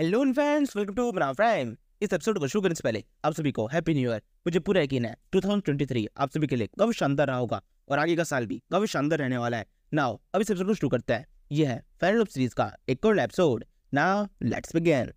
hello fans welcome to बना prime इस episode को शुरू करने से पहले आप सभी को हैप्पी न्यू ईयर मुझे पूरा यकीन है 2023 आप सभी के लिए काफी शानदार रहा होगा और आगे का साल भी काफी शानदार रहने वाला है नाउ अब इस एपिसोड को शुरू करते हैं यह है फाइनल ऑफ सीरीज का एक और episode now let's begin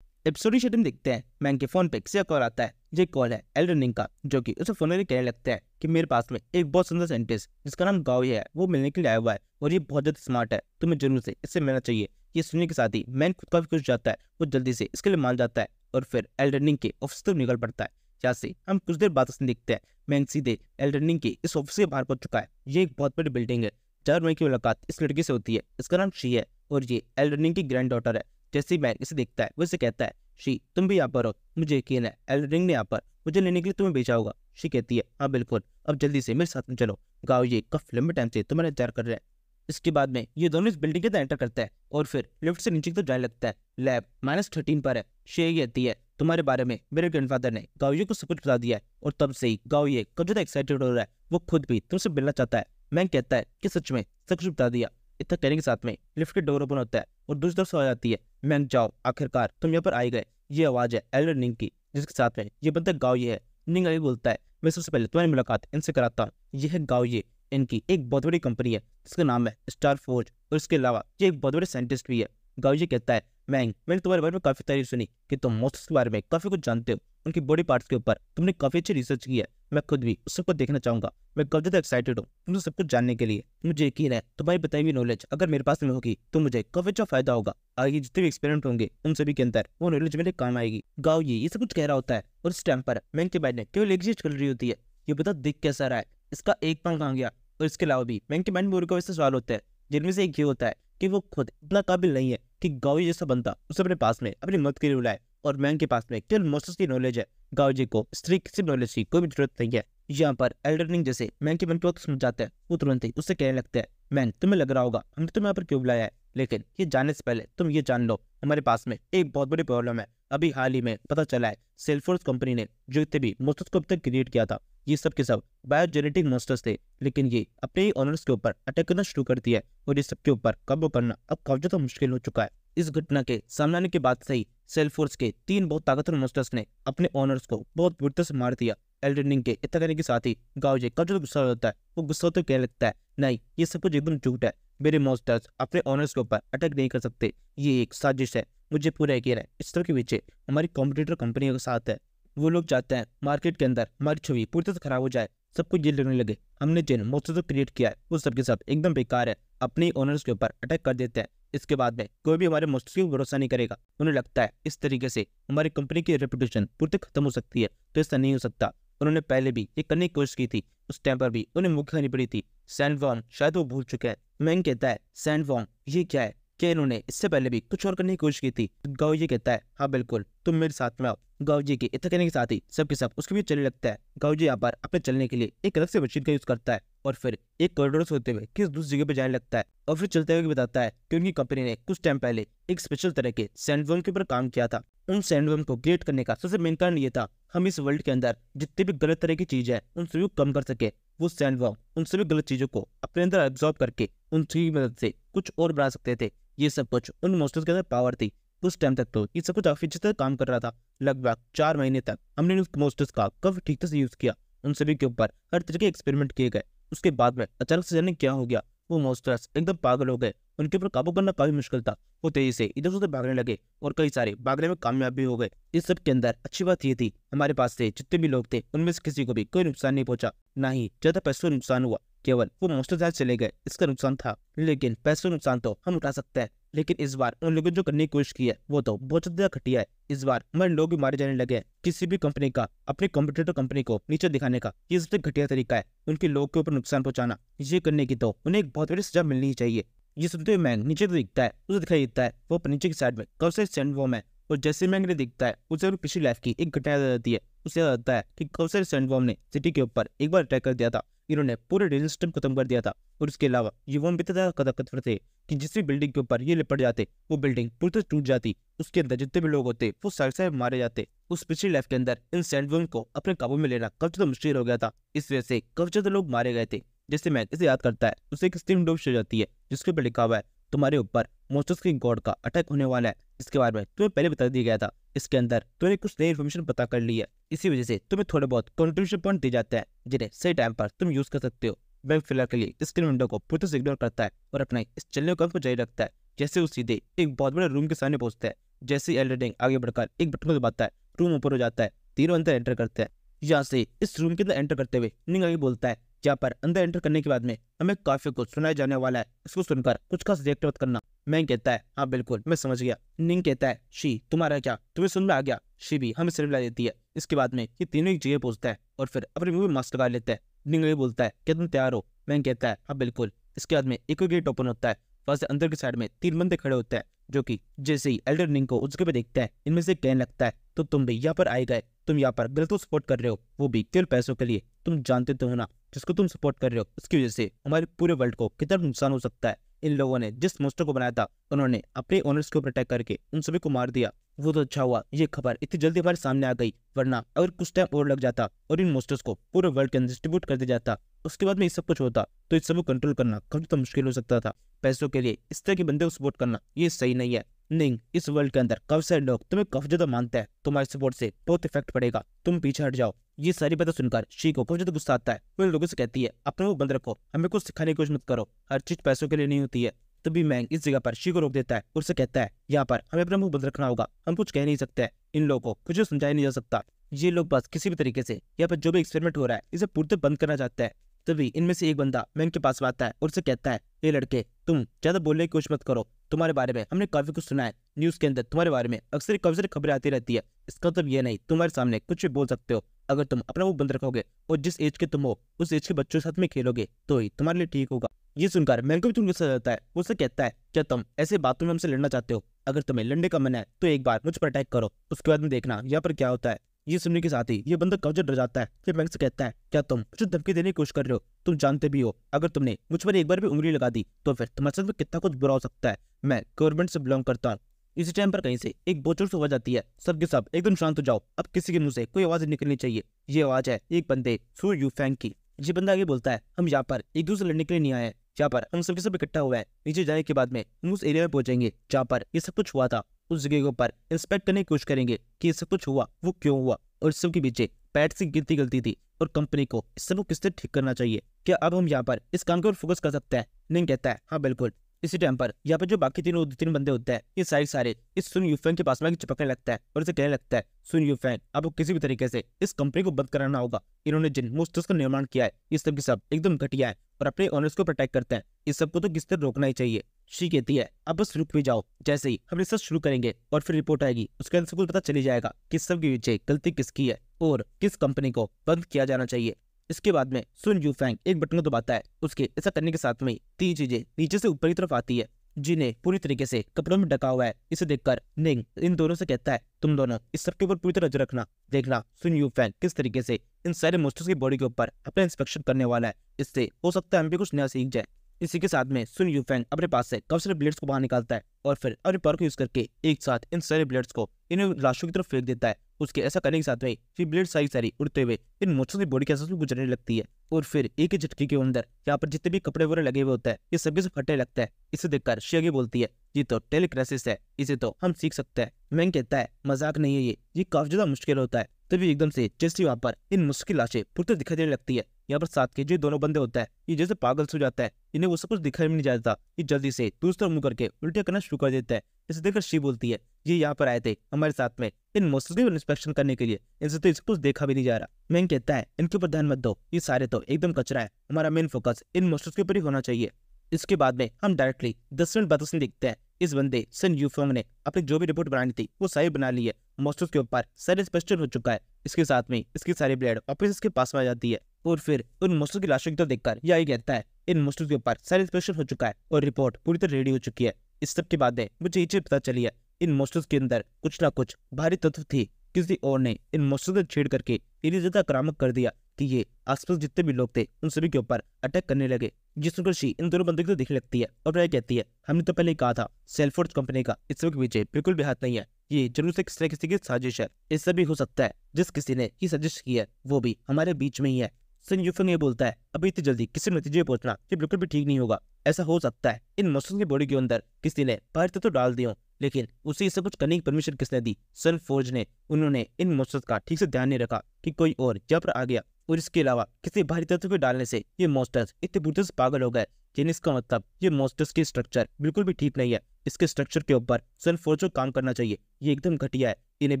episode की शेटिंग देखते हैं मैं के फोन पे किसी कॉल आता है ये कॉल है एल रनिंग का जो कि उसे फोन में कहने लगता है कि मेरे पास में एक बहुत सुंदर साइंटिस्ट जिसका नाम गावी है वो मिलने के लिए आया हुआ है और ये बहुत ज्यादा स्मार्ट है तुम्हें जरूर से इससे मिलना चाहिए ये सुनने के साथ ही मैन खुद काफी खुश जाता है वो जल्दी से इसके लिए मान जाता है और फिर एल्डनिंग के ऑफिस तक तो निकल पड़ता है जहाँ से हम कुछ देर बाद उसने देखते हैं मैन सीधे एल्डनिंग के इस ऑफिस के बाहर पहुंच चुका है ये एक बहुत बड़ी बिल्डिंग है चार मई की मुलाकात इस लड़की से होती है इसका नाम शी है और ये एल्डनिंग की ग्रैंड डॉटर है जैसे ही मैन इसे देखता है वो इसे कहता है शी तुम भी यहाँ पर हो मुझे यकीन है एल्डरिंग ने यहाँ पर मुझे लेने के लिए तुम्हें भेजा होगा शी कहती है हाँ बिल्कुल अब जल्दी से मेरे साथ में चलो गाँव ये कफ लंबे टाइम से तुम्हारा इंतजार कर रहे हैं इसके बाद में ये दोनों इस बिल्डिंग के अंदर एंटर करता है और फिर लिफ्ट से नीचे की तरफ जाने लगता है लैब माइनस थर्टीन पर है शेर कहती है तुम्हारे बारे में मेरे ग्रैंडफादर ने गाविये को सब कुछ बता दिया है और तब से ही गाविये कब ज्यादा एक्साइटेड हो रहा है वो खुद भी तुमसे मिलना चाहता है मैं कहता है कि सच में सब कुछ बता दिया इतना कहने के साथ में लिफ्ट के डोर ओपन होता है और दूसरी तरफ से आ जाती है मैंग जाओ आखिरकार तुम यहाँ पर आए गए ये आवाज है एल्डर निंग की जिसके साथ में ये बंदा गाव ये है निंग अभी बोलता है मैं सबसे पहले तुम्हारी मुलाकात इनसे कराता हूँ यह है गाव ये इनकी एक बहुत बड़ी कंपनी है जिसका नाम है स्टार फोर्ज और इसके अलावा ये एक बहुत बड़े साइंटिस्ट भी है जी कहता है मैंग मैंने तुम्हारे बारे में काफ़ी तारीफ सुनी कि तुम मोस्ट के बारे में काफ़ी कुछ जानते हो उनकी बॉडी पार्ट्स के ऊपर तुमने काफ़ी अच्छी रिसर्च की है मैं खुद भी उस सबको देखना चाहूंगा मैं कब ज़्यादा एक्साइटेड हूँ तुमसे सब कुछ जानने के लिए मुझे यकीन है तुम्हारी बताई हुई नॉलेज अगर मेरे पास नहीं होगी तो मुझे काफ़ी अच्छा फायदा होगा आगे जितने भी एक्सपेरिमेंट होंगे उन सभी के अंदर वो नॉलेज मेरे काम आएगी गाँव ये सब कुछ कह रहा होता है और इस टाइम पर मैंग के बैठ केवल एग्जिस्ट कर रही होती है ये बता दिख कैसा रहा है इसका एक पॉइंट कहाँ गया और इसके अलावा भी बैंक के माइंड में वैसे सवाल होता है जिनमें से एक ये होता है कि वो खुद इतना काबिल नहीं है कि गावी जैसा बनता उसे अपने पास में अपनी मदद के लिए बुलाए और मैन के पास में केवल मोस्ट की नॉलेज है गाव जी को स्त्री किसी नॉलेज की कोई भी जरूरत नहीं है यहाँ पर एल्डरनिंग जैसे मैन के मन को समझाता है वो तुरंत ही उससे कहने लगता है मैन तुम्हें लग रहा होगा हमने तुम्हें यहाँ पर क्यों बुलाया है लेकिन ये जानने से पहले तुम ये जान लो हमारे पास में एक बहुत बड़ी प्रॉब्लम है अभी हाल ही में पता चला है सेल्फोर्स कंपनी ने जो इतने भी मोस्ट को अब तक क्रिएट किया था ये सब के सब बायोजेनेटिक मास्टर्स थे लेकिन ये अपने ही ऑनर्स के ऊपर अटैक करना शुरू कर दिया और ये सबके ऊपर काबू करना अब काफी ज्यादा मुश्किल हो चुका है इस घटना के सामने आने के बाद से ही सेल्फोर्स के तीन बहुत ताकतवर मास्टर्स ने अपने ऑनर्स को बहुत बुरी से मार दिया एल्डनिंग के इतना करने के साथ ही गावजे कब जो गुस्सा होता है वो गुस्सा तो क्या लगता है नहीं ये सब कुछ एकदम झूठ है मेरे मोस्टर्स अपने ऑनर्स के ऊपर अटैक नहीं कर सकते ये एक साजिश है मुझे पूरा यकीन है इस तरह के पीछे हमारी कॉम्पिटिटर कंपनियों के साथ है वो लोग चाहते हैं मार्केट के अंदर हमारी छवि पूरी तरह खराब हो जाए सब कुछ ये लगने लगे हमने जिन मोस्टर क्रिएट किया है उस सबके सब एकदम बेकार है अपने ओनर्स के ऊपर अटैक कर देते हैं इसके बाद में कोई भी हमारे मोस्टर को भरोसा नहीं करेगा उन्हें लगता है इस तरीके से हमारी कंपनी की रेपुटेशन पूरी खत्म हो सकती है तो ऐसा नहीं हो सकता उन्होंने पहले भी ये करने की कोशिश की थी उस टाइम पर भी उन्हें मुख्य खानी पड़ी थी वॉन्ग शायद वो भूल चुके हैं मैंग कहता है वॉन्ग ये क्या है क्या इन्होंने इससे पहले भी कुछ और करने की कोशिश की थी तो जी कहता है हाँ बिल्कुल तुम मेरे साथ में आओ गाव जी के इतना कहने के साथ ही सबके सब उसके भी चलने लगता है गाव जी यहाँ पर अपने चलने के लिए एक अलग से मशीन का यूज करता है और फिर एक कॉरिडोर से होते हुए किस दूसरी जगह पे जाने लगता है और फिर चलते हुए बताता है की उनकी कंपनी ने कुछ टाइम पहले एक स्पेशल तरह के सैंडवर्म के ऊपर काम किया था उन सैंडवर्म को क्रिएट करने का सबसे मेन कारण ये था हम इस वर्ल्ड के अंदर जितनी भी गलत तरह की चीज है उन सभी को कम कर सके वो सैंडवर्म उन सभी गलत चीजों को अपने अंदर एब्जॉर्ब करके उनकी मदद से कुछ और बना सकते थे ये सब कुछ उन मोस्टर्स के अंदर पावर थी उस टाइम तक तो ये सब कुछ काफ़ी अच्छे काम कर रहा था लगभग चार महीने तक हमने उस मोस्टर्स का कब ठीक से यूज़ किया उन सभी के ऊपर हर तरह के एक्सपेरिमेंट किए गए उसके बाद में अचानक से जाने क्या हो गया वो मोस्टर्स एकदम पागल हो गए उनके ऊपर काबू करना काफ़ी मुश्किल था वो तेजी से इधर उधर भागने लगे और कई सारे भागने में कामयाब भी हो गए इस सब के अंदर अच्छी बात ये थी हमारे पास से जितने भी लोग थे उनमें से किसी को भी कोई नुकसान नहीं पहुंचा ना ही ज़्यादा पैसों नुकसान हुआ केवल वो मुश्तजार चले गए इसका नुकसान था लेकिन पैसों नुकसान तो हम उठा सकते हैं लेकिन इस बार उन लोगों ने जो करने की कोशिश की है वो तो बहुत ज्यादा घटिया है इस बार हमारे लोग भी मारे जाने लगे हैं किसी भी कंपनी का अपने कॉम्पिटेटर कंपनी को नीचे दिखाने का ये सबसे घटिया तरीका है उनके लोग के ऊपर नुकसान पहुंचाना ये करने की तो उन्हें एक बहुत बड़ी सजा मिलनी चाहिए ये सुनते हुए मैंग नीचे तो दिखता है उसे दिखाई देता है वो नीचे की साइड में कब से स्टैंड वो मैं और जैसे मैंग ने दिखता है उसे पिछली लाइफ की एक घटना जाती है उसे लगता है कि कौशल सैंडबॉम ने सिटी के ऊपर एक बार अटैक कर दिया था इन्होंने पूरे सिस्टम खत्म कर दिया था और उसके अलावा युवाओं भी ताकतवर थे कि जिस भी बिल्डिंग के ऊपर ये लिपट जाते वो बिल्डिंग पूरी तरह टूट जाती उसके अंदर जितने भी लोग होते वो सर से मारे जाते उस पिछली लाइफ के अंदर इन सैंडबॉम को अपने काबू में लेना कब ज्यादा तो मुश्किल हो गया था इस वजह से कब ज्यादा तो लोग मारे गए थे जैसे मैं इसे याद करता है उसे एक स्टीम डोब हो जाती है जिसके ऊपर लिखा हुआ है तुम्हारे ऊपर मोस्टर्स किंग गॉड का अटैक होने वाला है इसके बारे में तुम्हें पहले बता दिया गया था इसके अंदर तुमने कुछ नई इन्फॉर्मेशन पता कर ली है इसी वजह से तुम्हें थोड़े बहुत कॉन्ट्रीब्यूशन पॉइंट दिए जाते हैं जिन्हें सही टाइम पर तुम यूज कर सकते हो बैंक फिलर के लिए स्क्रीन विंडो को पूरी तरह से इग्नोर करता है और अपने इस चलने काम को जारी रखता है जैसे वो सीधे एक बहुत बड़े रूम के सामने पहुंचता है जैसे एलरेडिंग आगे बढ़कर एक बटन को दबाता है रूम ऊपर हो जाता है तीनों अंदर एंटर करते हैं यहाँ से इस रूम के अंदर एंटर करते हुए निंग आगे बोलता है जहाँ पर अंदर एंटर करने के बाद में हमें काफी कुछ सुनाया जाने वाला है इसको सुनकर कुछ खास रिएक्ट मत करना मैं कहता है हाँ बिल्कुल मैं समझ गया निंग कहता है शी तुम्हारा क्या तुम्हें सुन में आ गया शी भी हमें सिर्फ ला देती है इसके बाद में ये तीनों एक जगह पूछता है और फिर अपने मुंह में मास्क लगा लेता है निंग ये बोलता है क्या तुम तैयार हो मैं कहता है हाँ बिल्कुल इसके बाद में एक गेट ओपन होता है वहां से अंदर के साइड में तीन बंदे खड़े होते हैं जो कि जैसे ही एल्डर निंग को उसके पे देखता है इनमें से कहने लगता है तो तुम भी यहाँ पर आए गए तुम यहाँ पर गलत सपोर्ट कर रहे हो वो भी केवल पैसों के लिए तुम जानते तो हो ना जिसको तुम सपोर्ट कर रहे हो उसकी वजह से हमारे पूरे वर्ल्ड को कितना नुकसान हो सकता है इन लोगों ने जिस मोस्टर को बनाया था उन्होंने अपने ओनर्स के ऊपर अटैक करके उन सभी को मार दिया वो तो अच्छा हुआ ये खबर इतनी जल्दी हमारे सामने आ गई वरना अगर कुछ टाइम और लग जाता और इन मोस्टर्स को पूरे वर्ल्ड के अंदर डिस्ट्रीब्यूट कर दिया जाता उसके बाद में ये सब कुछ होता तो इस सब को कंट्रोल करना कभी तो मुश्किल हो सकता था पैसों के लिए इस तरह के बंदे को सपोर्ट करना ये सही नहीं है नहीं इस वर्ल्ड के अंदर काफी सारे लोग तुम्हें काफी ज्यादा तो मानते हैं तुम्हारे सपोर्ट से बहुत इफेक्ट पड़ेगा तुम पीछे हट जाओ ये सारी बातें सुनकर शी को काफी ज्यादा गुस्सा आता है इन लोगों से कहती है अपने को बंद रखो हमें कुछ सिखाने की कोशिश मत करो हर चीज पैसों के लिए नहीं होती है तभी मैंग इस जगह पर शी को रोक देता है और उसे कहता है यहाँ पर हमें अपना मुंह बंद रखना होगा हम कुछ कह नहीं सकते इन लोगों को कुछ समझाया नहीं जा सकता ये लोग बस किसी भी तरीके से यहाँ पर जो भी एक्सपेरिमेंट हो रहा है इसे पूरी बंद करना चाहते हैं तभी इनमें से एक बंदा मैंग के पास आता है और उसे कहता है ये लड़के तुम ज्यादा बोलने की कोशिश मत करो तुम्हारे बारे में हमने काफी कुछ सुना है न्यूज के अंदर तुम्हारे बारे में अक्सर काफी सारी खबरें आती रहती है इसका मतलब ये नहीं तुम्हारे सामने कुछ भी बोल सकते हो अगर तुम अपना वो बंद रखोगे और जिस एज के तुम हो उस एज के बच्चों के साथ में खेलोगे तो ही तुम्हारे लिए ठीक होगा ये सुनकर मैंगो भी तुम गुस्सा जाता है उससे कहता है क्या तुम ऐसे बातों में हमसे लड़ना चाहते हो अगर तुम्हें लड़ने का मन है तो एक बार मुझ पर अटैक करो उसके बाद में देखना यहाँ पर क्या होता है ये सुनने के साथ ही ये बंदा कब डर जाता है फिर बैंक से कहता है क्या तुम मुझे धमकी देने की कोशिश कर रहे हो तुम जानते भी हो अगर तुमने मुझ पर एक बार भी उंगली लगा दी तो फिर तुम्हारे साथ कितना कुछ बुरा हो सकता है मैं गवर्नमेंट से बिलोंग करता हूँ इसी टाइम पर कहीं से एक बोचुर से आवाज आती है सबके सब एकदम शांत हो जाओ अब किसी के मुंह से कोई आवाज निकलनी चाहिए ये आवाज है एक बंदे सू यू फैंग की ये बंदा आगे बोलता है हम यहाँ पर एक दूसरे लड़ने के लिए नहीं आए यहाँ पर हम सबके सब इकट्ठा हुआ है नीचे जाने के बाद में हम उस एरिया में पहुंचेंगे जहाँ पर ये सब कुछ हुआ था उस जगह पर इंस्पेक्ट करने की कोशिश करेंगे कि सब कुछ हुआ वो क्यों हुआ और इस सबके पीछे पैट से गिनती गलती थी और कंपनी को इस सब किससे ठीक करना चाहिए क्या अब हम यहाँ पर इस काम के ऊपर फोकस कर सकते हैं नहीं कहता है हाँ बिल्कुल इसी टाइम पर यहाँ पर जो बाकी तीनों तीन बंदे होते हैं ये सारे सारे इस सुन यूफेन के पास में चिपकने लगता है और इसे कहने लगता है सुन यूफेन आपको किसी भी तरीके से इस कंपनी को बंद कराना होगा इन्होंने जिन मोस्टर्स का निर्माण किया है ये सब की सब एकदम घटिया है और अपने ऑनर्स को प्रोटेक्ट करते हैं इस सबको तो किस तरह रोकना ही चाहिए शी कहती है अब बस रुक भी जाओ जैसे ही हम रिसर्च शुरू करेंगे और फिर रिपोर्ट आएगी उसके अंदर पता चली जाएगा किस सब के पीछे गलती किसकी है और किस कंपनी को बंद किया जाना चाहिए इसके बाद में सुन यू फैंग एक बटन को दबाता है उसके ऐसा करने के साथ में तीन चीजें नीचे से ऊपर की तरफ आती है जिन्हें पूरी तरीके से कपड़ों में डका हुआ है इसे देखकर निंग इन दोनों से कहता है तुम दोनों इस सबके ऊपर पूरी तरह नजर रखना देखना सुन यू फैन किस तरीके से इन सारे मोस्टर्स की बॉडी के ऊपर अपना इंस्पेक्शन करने वाला है इससे हो सकता है हम भी कुछ नया सीख जाए इसी के साथ में सुन यू फैंग अपने पास से कब सारे ब्लेड्स को बाहर निकालता है और फिर अपने पावर को यूज करके एक साथ इन सारे ब्लेड्स को इन लाशों की तरफ फेंक देता है उसके ऐसा करने के साथ में फिर ब्लेड सारी सारी उड़ते हुए इन मोचों की बॉडी के साथ गुजरने लगती है और फिर एक ही झटके के अंदर यहाँ पर जितने भी कपड़े वगैरह लगे हुए होते हैं ये सभी से फटे लगता है इसे देखकर शेगी बोलती है ये तो टेलीक्रेसिस है इसे तो हम सीख सकते हैं मैं कहता है मजाक नहीं है ये ये काफी ज्यादा मुश्किल होता है तभी एकदम से जैसे वहाँ पर इन मुश्किल लाशें पुरते दिखाई देने लगती है यहाँ पर सात के जो दोनों बंदे होता है ये जैसे पागल सो जाता है इन्हें वो सब कुछ दिखाई नहीं जाता ये जल्दी से दूसरा मुंह करके उल्टे करना शुरू कर देता है इसे देखकर शिव बोलती है ये यहाँ पर आए थे हमारे साथ में इन मोस्टली इंस्पेक्शन करने के लिए इनसे तो इसे कुछ देखा भी नहीं जा रहा मैं कहता है इनके ऊपर ध्यान मत दो ये सारे तो एकदम कचरा है हमारा मेन फोकस इन मोस्टर्स के ऊपर ही होना चाहिए इसके बाद में हम डायरेक्टली दस मिनट बाद देखते हैं इस बंदे सन यूफोंग ने अपनी जो भी रिपोर्ट बनानी थी वो सारी बना ली है मोस्टर्स के ऊपर सर इंस्पेक्शन हो चुका है इसके साथ में इसकी सारी ब्लेड ऑफिस इसके पास में आ जाती है और फिर उन मुस्लिम की लाशों की तो देखकर यही कहता है इन मुस्लिम के ऊपर सारी प्रेशर हो चुका है और रिपोर्ट पूरी तरह रेडी हो चुकी है इस सब की बातें मुझे ये पता चली है इन मोस्टर्स के अंदर कुछ ना कुछ भारी तत्व थी किसी और ने इन मोस्टर से छेड़ करके इतनी ज्यादा आक्रामक कर दिया कि ये आसपास जितने भी लोग थे उन सभी के ऊपर अटैक करने लगे जिसमें कृषि इन दोनों बंदूक को दिखने लगती है और वह कहती है हमने तो पहले कहा था सेल्फोर्स कंपनी का इस वक्त पीछे बिल्कुल भी हाथ नहीं है ये जरूर से किसी किसी की साजिश है इससे भी हो सकता है जिस किसी ने ये साजिश की है वो भी हमारे बीच में ही है संयुक्तों ने बोलता है अभी इतनी जल्दी किसी नतीजे पहुंचना ये बिल्कुल भी ठीक नहीं होगा ऐसा हो सकता है इन मसूस की बॉडी के अंदर किसी ने बाहर तो, तो डाल दिया लेकिन उसे इसे कुछ करने की परमिशन किसने दी सन फोर्ज ने उन्होंने इन मौसम का ठीक से ध्यान नहीं रखा कि कोई और यहाँ पर आ गया और इसके अलावा किसी भारी तत्व को डालने से ये मॉस्टर्स इतने बुरी से पागल हो गए जिन इसका मतलब ये मोस्टर्स की स्ट्रक्चर बिल्कुल भी ठीक नहीं है इसके स्ट्रक्चर के ऊपर सन फोर्ज को काम करना चाहिए ये एकदम घटिया है इन्हें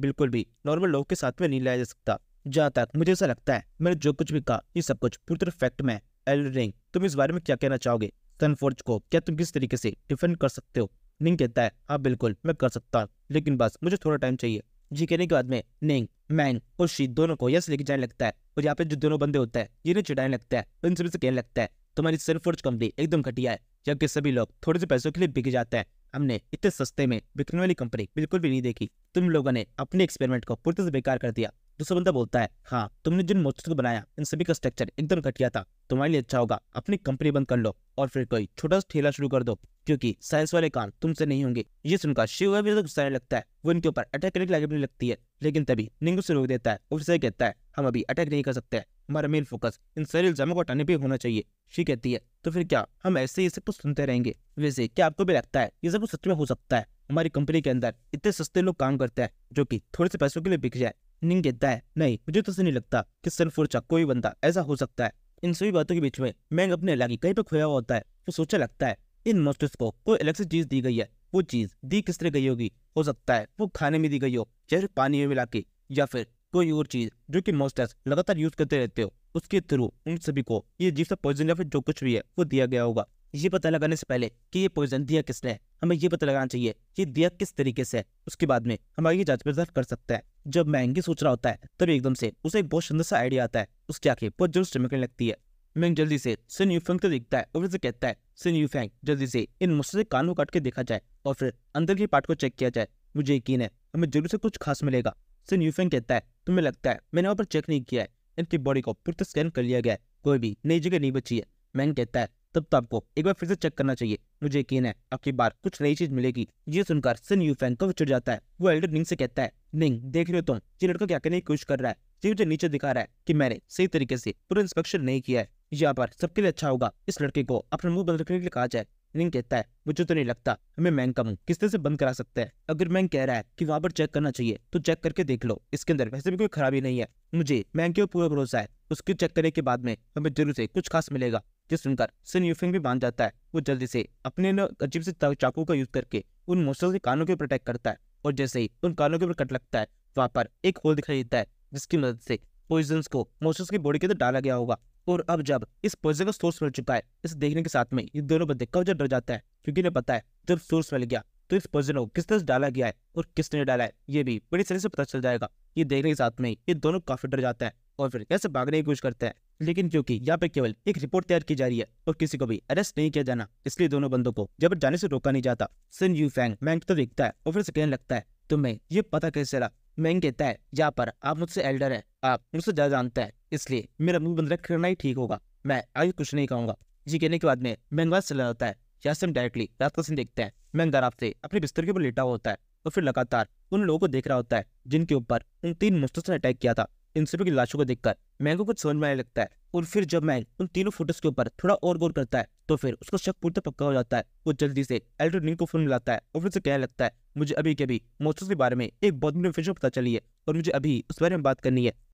बिल्कुल भी नॉर्मल लोग के साथ में नहीं लाया जा सकता जहाँ तक तो मुझे ऐसा लगता है मैंने जो कुछ भी कहा ये सब कुछ पूरी तरह फैक्ट में रिंग तुम इस बारे में क्या कहना चाहोगे सनफोर्ज को क्या तुम किस तरीके से डिफेंड कर सकते हो निंग कहता है हाँ बिल्कुल मैं कर सकता हूँ लेकिन बस मुझे थोड़ा टाइम चाहिए जी कहने के बाद में निंग मैंग और शी दोनों को यस लेके जाने लगता है और यहाँ पे जो दोनों बंदे होते हैं ये चिढ़ाने लगता है उन सभी से कहने लगता है तुम्हारी सनफोर्ज कंपनी एकदम घटिया है जबकि सभी लोग थोड़े से पैसों के लिए बिक जाते हैं हमने इतने सस्ते में बिकने वाली कंपनी बिल्कुल भी नहीं देखी तुम लोगों ने अपने एक्सपेरिमेंट को पूरी तरह से बेकार कर दिया दूसरा बंदा बोलता है हाँ तुमने जिन मोटर्स को बनाया इन सभी का स्ट्रक्चर एकदम घटिया था तुम्हारे लिए अच्छा होगा अपनी कंपनी बंद कर लो और फिर कोई छोटा सा ठेला शुरू कर दो क्योंकि साइंस वाले काम तुमसे नहीं होंगे ये सुनकर शिव भी तो गुस्सा लगता है वो इनके ऊपर अटैक करने की लगने लगती है लेकिन तभी निंगू से रोक देता है और उसे कहता है हम अभी अटैक नहीं कर सकते हमारा मेन फोकस इन सारे इल्जामों को हटाने पर होना चाहिए शी कहती है तो फिर क्या हम ऐसे ही सब कुछ सुनते रहेंगे वैसे क्या आपको भी लगता है ये सब कुछ सच में हो सकता है हमारी कंपनी के अंदर इतने सस्ते लोग काम करते हैं जो कि थोड़े से पैसों के लिए बिक जाए मीनिंग देता है नहीं मुझे तो नहीं लगता कि का कोई बंदा ऐसा हो सकता है इन सभी बातों के बीच में मैंग अपने इलाके कहीं पर खोया हुआ होता है तो सोचा लगता है इन मोस्टर्स को कोई अलग से चीज दी गई है वो चीज दी किस तरह गई होगी हो सकता है वो खाने में दी गई हो जैसे पानी में मिला के या फिर कोई और चीज जो कि मोस्टर्स लगातार यूज करते रहते हो उसके थ्रू उन सभी को ये जीव सा पॉइजन या फिर जो कुछ भी है वो दिया गया होगा ये पता लगाने से पहले कि ये पॉइजन दिया किसने हमें ये पता लगाना चाहिए ये दिया किस तरीके से उसके बाद में हम आगे जांच पड़ताल कर सकते हैं जब महंगी सोच रहा होता है तब एकदम से उसे एक बहुत सुंदर सा आइडिया आता है उसकी आंखें बहुत जोर चमकने लगती है मैंग जल्दी से सिन यूफेंग को देखता है और फिर से कहता है सिन यूफेंग जल्दी से इन मुझसे कानों काट के देखा जाए और फिर अंदर के पार्ट को चेक किया जाए मुझे यकीन है हमें जरूर से कुछ खास मिलेगा सिन यूफेंग कहता है तुम्हें लगता है मैंने वहाँ पर चेक नहीं किया है इनकी बॉडी को फिर से स्कैन कर लिया गया कोई भी नई जगह नहीं बची है मैंग कहता है तब तो आपको एक बार फिर से चेक करना चाहिए मुझे यकीन है आपकी बार कुछ नई चीज मिलेगी ये सुनकर सिन यूफेंग को चिड़ जाता है वो एल्डर निंग से कहता है नहीं देख रहे हो तुम ये लड़का क्या करने की कोशिश कर रहा है ये मुझे नीचे दिखा रहा है कि मैंने सही तरीके से पूरा इंस्पेक्शन नहीं किया है यहाँ पर सबके लिए अच्छा होगा इस लड़के को अपना मुंह बंद रखने के लिए कहा जाए लिंग कहता है मुझे तो नहीं लगता हमें मैंग का मुंह किस तरह से बंद करा सकते हैं अगर मैंग कह रहा है कि वहां पर चेक करना चाहिए तो चेक करके देख लो इसके अंदर वैसे भी कोई खराबी नहीं है मुझे मैंग के पूरा भरोसा है उसके चेक करने के बाद में हमें जरूर से कुछ खास मिलेगा जिस सुनकर सन यूफिंग भी मान जाता है वो जल्दी से अपने अजीब से चाकू का यूज करके उन मोस्टर के कानों के प्रोटेक्ट करता है और जैसे ही उन कानों के ऊपर कट लगता है वहां पर एक होल दिखाई देता है जिसकी मदद से पॉइजन को मोसस की बॉडी के अंदर डाला गया होगा और अब जब इस पॉइजन का सोर्स मिल चुका है इसे देखने के साथ में ये दोनों बंदे कब डर जाता है क्योंकि उन्हें पता है जब सोर्स मिल गया तो इस पॉइजन को किस तरह से डाला गया है और किसने डाला है ये भी बड़ी तरह से पता चल जाएगा ये देखने के साथ में ये दोनों काफी डर जाते हैं और फिर कैसे भागने की कोशिश करते हैं लेकिन क्योंकि यहाँ पे केवल एक रिपोर्ट तैयार की जा रही है और किसी को भी अरेस्ट नहीं किया जाना इसलिए दोनों बंदों को जब जाने से रोका नहीं जाता सिन यू फैंग मैंग तो देखता है और फिर से कहने लगता है तुम्हें ये पता कैसे चला मैंग कहता है यहाँ पर आप मुझसे एल्डर है आप मुझसे ज्यादा जानते हैं इसलिए मेरा मुंह बंद रखना ही ठीक होगा मैं आगे कुछ नहीं कहूँगा ये कहने के बाद में मैंगवाज चला जाता है यासिम डायरेक्टली रात का सीन देखता है मैंग से अपने बिस्तर के ऊपर लेटा होता है और फिर लगातार उन लोगों को देख रहा होता है जिनके ऊपर उन तीन मुस्तर ने अटैक किया था इन सभी की लाशों को देखकर मैंग को कुछ समझ में आने लगता है और फिर जब मैं उन तीनों फोटोज के ऊपर थोड़ा और गौर करता है तो फिर उसका शक पूर्णतः पक्का हो जाता है वो जल्दी से एल्ट्रोनिन को फोन मिलाता है और फिर से कहने लगता है मुझे अभी के अभी मोस्टर्स के बारे में एक बहुत बड़ी इन्फॉर्मेशन पता चली है और मुझे अभी उस बारे में बात करनी है